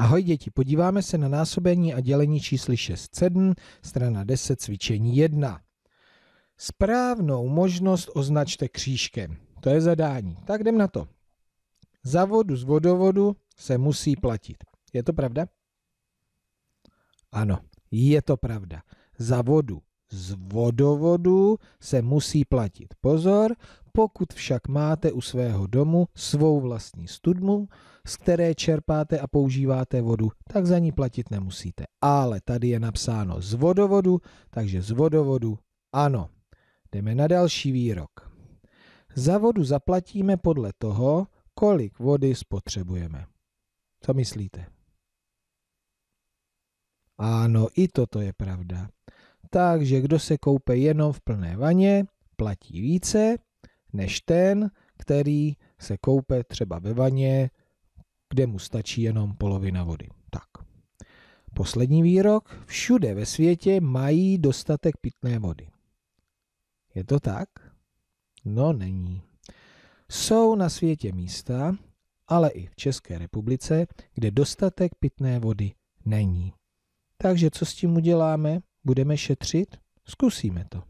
Ahoj děti, podíváme se na násobení a dělení čísly 6-7, strana 10, cvičení 1. Správnou možnost označte křížkem. To je zadání. Tak jdem na to. Za vodu z vodovodu se musí platit. Je to pravda? Ano, je to pravda. Za vodu z vodovodu se musí platit pozor, pokud však máte u svého domu svou vlastní studmu, z které čerpáte a používáte vodu, tak za ní platit nemusíte. Ale tady je napsáno z vodovodu, takže z vodovodu ano. Jdeme na další výrok. Za vodu zaplatíme podle toho, kolik vody spotřebujeme. Co myslíte? Ano, i toto je pravda. Takže kdo se koupe jenom v plné vaně, platí více než ten, který se koupe třeba ve vaně, kde mu stačí jenom polovina vody. Tak. Poslední výrok. Všude ve světě mají dostatek pitné vody. Je to tak? No není. Jsou na světě místa, ale i v České republice, kde dostatek pitné vody není. Takže co s tím uděláme? Budeme šetřit? Zkusíme to.